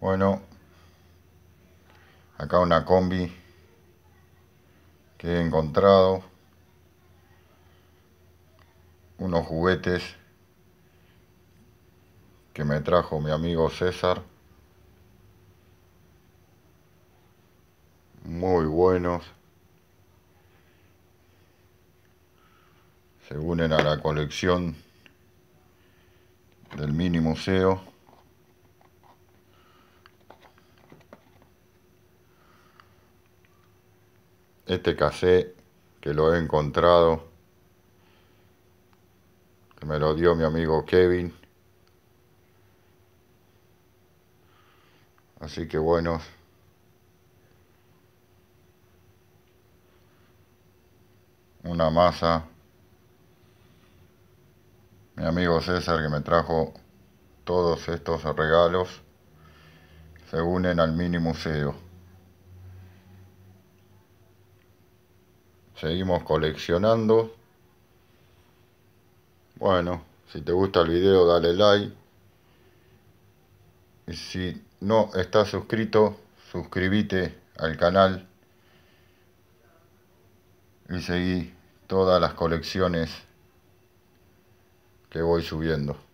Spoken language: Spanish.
Bueno, acá una combi que he encontrado. Unos juguetes que me trajo mi amigo César. Muy buenos. Se unen a la colección del mini museo. este casé que lo he encontrado, que me lo dio mi amigo Kevin. Así que bueno. Una masa. Mi amigo César que me trajo todos estos regalos se unen al mini museo. seguimos coleccionando. Bueno, si te gusta el video dale like. Y si no estás suscrito, suscríbete al canal y seguí todas las colecciones que voy subiendo.